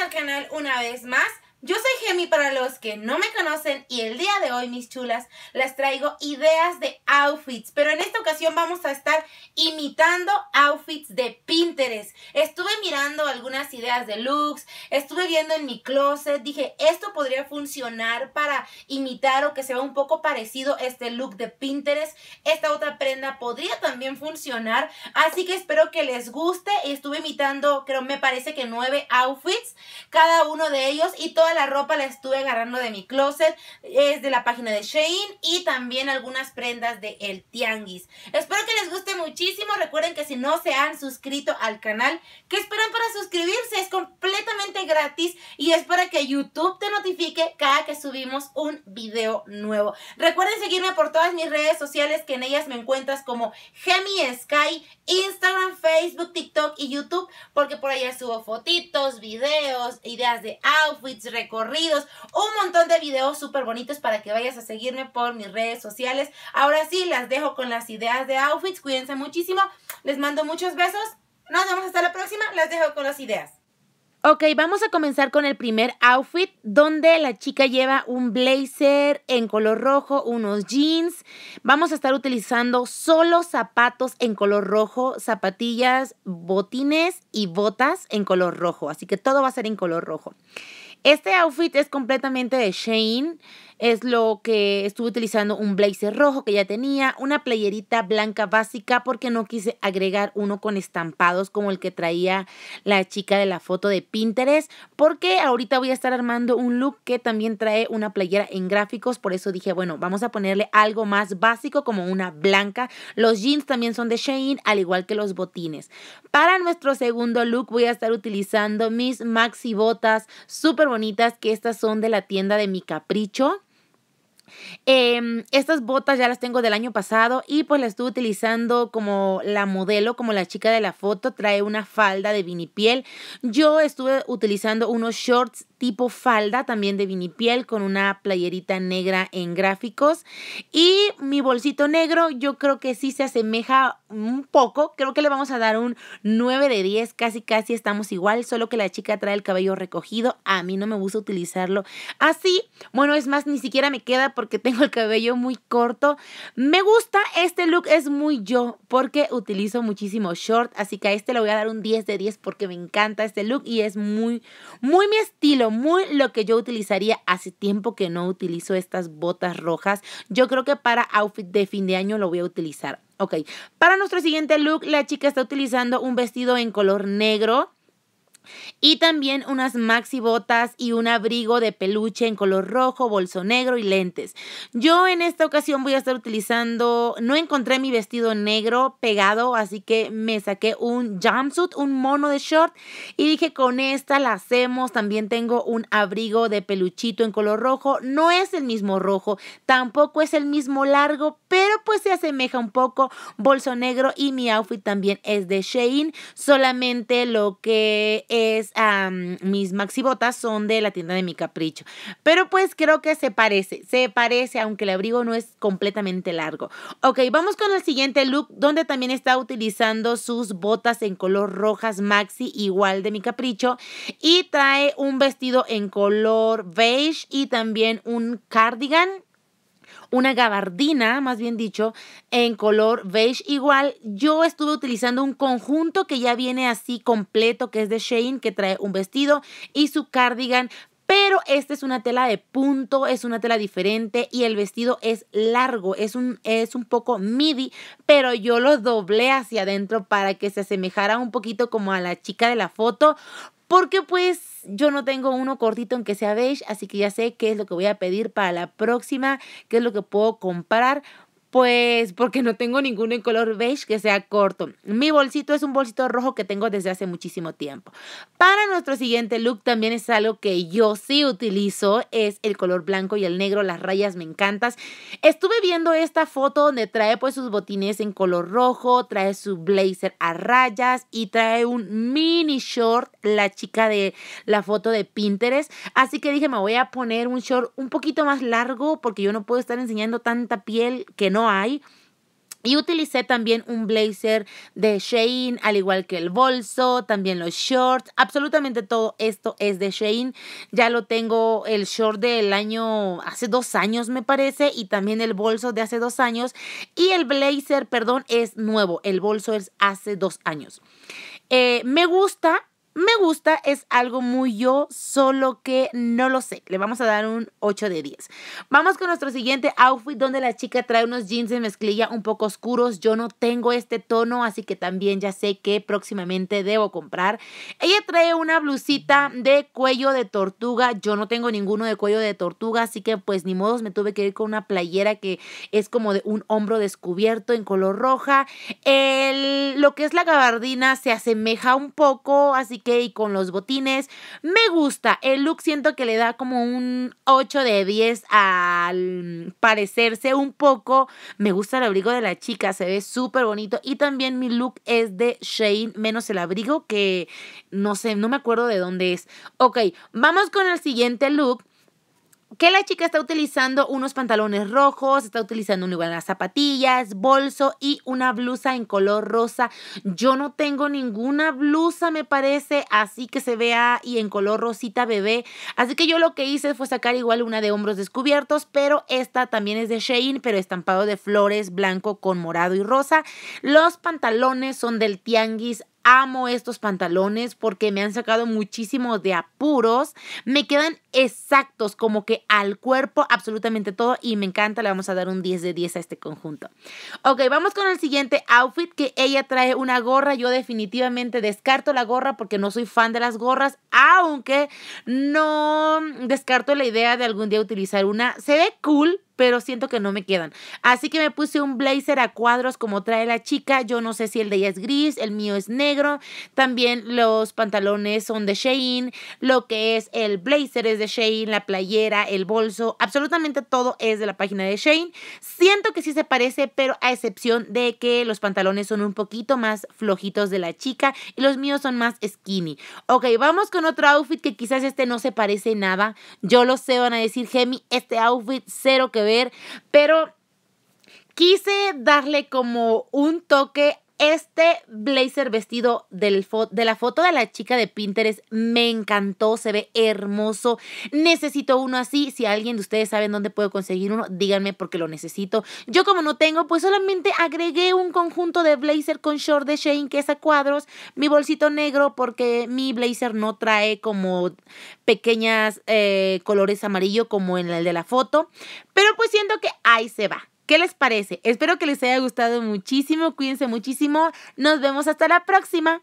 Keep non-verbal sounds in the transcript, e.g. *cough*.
al canal una vez más. Yo soy Gemi para los que no me conocen y el día de hoy, mis chulas, les traigo ideas de outfits, pero en esta ocasión vamos a estar imitando outfits de Pinterest. Estuve mirando algunas ideas de looks, estuve viendo en mi closet, dije, esto podría funcionar para imitar o que se vea un poco parecido este look de Pinterest. Esta otra prenda podría también funcionar, así que espero que les guste. Estuve imitando, creo, me parece que nueve outfits, cada uno de ellos y toda la ropa la estuve agarrando de mi closet, es de la página de Shane y también algunas prendas de El Tianguis. Espero que les guste muchísimo. Recuerden que si no se han suscrito al canal, ¿qué esperan para suscribirse? Es completamente gratis y es para que YouTube te notifique cada que subimos un video nuevo. Recuerden seguirme por todas mis redes sociales, que en ellas me encuentras como Gemi Sky, Instagram, Facebook, TikTok y YouTube, porque por allá subo fotitos, videos, ideas de outfits, recorridos, un montón de videos súper bonitos para que vayas a seguirme por mis redes sociales. Ahora así, las dejo con las ideas de outfits. Cuídense muchísimo. Les mando muchos besos. Nos vemos hasta la próxima. Las dejo con las ideas. Ok, vamos a comenzar con el primer outfit donde la chica lleva un blazer en color rojo, unos jeans. Vamos a estar utilizando solo zapatos en color rojo, zapatillas, botines y botas en color rojo. Así que todo va a ser en color rojo. Este outfit es completamente de Shane es lo que estuve utilizando un blazer rojo que ya tenía, una playerita blanca básica porque no quise agregar uno con estampados como el que traía la chica de la foto de Pinterest, porque ahorita voy a estar armando un look que también trae una playera en gráficos, por eso dije, bueno, vamos a ponerle algo más básico como una blanca. Los jeans también son de Shein, al igual que los botines. Para nuestro segundo look voy a estar utilizando mis maxi botas súper bonitas, que estas son de la tienda de mi capricho Em, estas botas ya las tengo del año pasado y pues las estuve utilizando como la modelo, como la chica de la foto, trae una falda de vinipiel. Yo estuve utilizando unos shorts tipo falda también de vinipiel con una playerita negra en gráficos y mi bolsito negro yo creo que sí se asemeja un poco creo que le vamos a dar un 9 de 10 casi casi estamos igual solo que la chica trae el cabello recogido a mí no me gusta utilizarlo así bueno es más ni siquiera me queda porque *laughs* tengo el cabello muy corto me gusta este look es muy yo porque utilizo muchísimo short así que a este le voy a dar un 10 de 10 porque me encanta este look y es muy muy mi estilo muy lo que yo utilizaría hace tiempo que no utilizo estas botas rojas. Yo creo que para outfit de fin de año lo voy a utilizar. Ok, para nuestro siguiente look, la chica está utilizando un vestido en color negro y también unas maxi botas y un abrigo de peluche en color rojo, bolso negro y lentes. Yo en esta ocasión voy a estar utilizando, no encontré mi vestido negro pegado, así que me saqué un jumpsuit, un mono de short y dije con esta la hacemos. También tengo un abrigo de peluchito en color rojo. No es el mismo rojo, tampoco es el mismo largo, pero pues se asemeja un poco. Bolso negro y mi outfit también es de Shein, solamente lo que es mis maxi botas son de la tienda de mi capricho. Pero pues creo que se parece, se parece, aunque el abrigo no es completamente largo. Ok, vamos con el siguiente look, donde también está utilizando sus botas en color rojas maxi, igual de mi capricho. Y trae un vestido en color beige y también un cardigan una gabardina, más bien dicho, en color beige. Igual yo estuve utilizando un conjunto que ya viene así completo, que es de Shane, que trae un vestido y su cardigan pero esta es una tela de punto, es una tela diferente y el vestido es largo, es un, es un poco midi, pero yo lo doblé hacia adentro para que se asemejara un poquito como a la chica de la foto, porque pues yo no tengo uno cortito en que sea beige, así que ya sé qué es lo que voy a pedir para la próxima, qué es lo que puedo comprar pues porque no tengo ninguno en color beige que sea corto. Mi bolsito es un bolsito rojo que tengo desde hace muchísimo tiempo. Para nuestro siguiente look también es algo que yo sí utilizo, es el color blanco y el negro, las rayas me encantan. Estuve viendo esta foto donde trae pues sus botines en color rojo, trae su blazer a rayas y trae un mini short, la chica de la foto de Pinterest. Así que dije, me voy a poner un short un poquito más largo porque yo no puedo estar enseñando tanta piel que no no hay. Y utilicé también un blazer de Shein, al igual que el bolso, también los shorts. Absolutamente todo esto es de Shein. Ya lo tengo el short del año, hace dos años me parece, y también el bolso de hace dos años. Y el blazer, perdón, es nuevo. El bolso es hace dos años. Eh, me gusta, me gusta, es algo muy yo, solo que no lo sé. Le vamos a dar un 8 de 10. Vamos con nuestro siguiente outfit donde la chica trae unos jeans de mezclilla un poco oscuros. Yo no tengo este tono, así que también ya sé que próximamente debo comprar. Ella trae una blusita de cuello de tortuga. Yo no tengo ninguno de cuello de tortuga, así que pues ni modos me tuve que ir con una playera que es como de un hombro descubierto en color roja. El, lo que es la gabardina se asemeja un poco, así que y con los botines. Me gusta. El look siento que le da como un 8 de 10 al parecerse un poco. Me gusta el abrigo de la chica, se ve súper bonito. Y también mi look es de Shane, menos el abrigo que no sé, no me acuerdo de dónde es. Ok, vamos con el siguiente look que la chica está utilizando unos pantalones rojos, está utilizando unas zapatillas, bolso y una blusa en color rosa. Yo no tengo ninguna blusa, me parece, así que se vea y en color rosita bebé. Así que yo lo que hice fue sacar igual una de hombros descubiertos, pero esta también es de Shein, pero estampado de flores blanco con morado y rosa. Los pantalones son del Tianguis amo estos pantalones porque me han sacado muchísimo de apuros. Me quedan exactos como que al cuerpo absolutamente todo y me encanta. Le vamos a dar un 10 de 10 a este conjunto. Ok, vamos con el siguiente outfit que ella trae una gorra. Yo definitivamente descarto la gorra porque no soy fan de las gorras, aunque no descarto la idea de algún día utilizar una. Se ve cool, pero siento que no me quedan. Así que me puse un blazer a cuadros como trae la chica. Yo no sé si el de ella es gris, el mío es negro. También los pantalones son de Shein, lo que es el blazer es de Shein, la playera, el bolso, absolutamente todo es de la página de Shein. Siento que sí se parece, pero a excepción de que los pantalones son un poquito más flojitos de la chica y los míos son más skinny. Ok, vamos con otro outfit que quizás este no se parece nada. Yo lo sé, van a decir, Gemi, este outfit cero que ver, pero quise darle como un toque este blazer vestido de la foto de la chica de Pinterest me encantó, se ve hermoso. Necesito uno así. Si alguien de ustedes sabe dónde puedo conseguir uno, díganme porque lo necesito. Yo como no tengo, pues solamente agregué un conjunto de blazer con short de Shane que es a cuadros, mi bolsito negro porque mi blazer no trae como pequeñas eh, colores amarillo como en el de la foto. Pero pues siento que ahí se va. ¿Qué les parece? Espero que les haya gustado muchísimo, cuídense muchísimo, nos vemos hasta la próxima.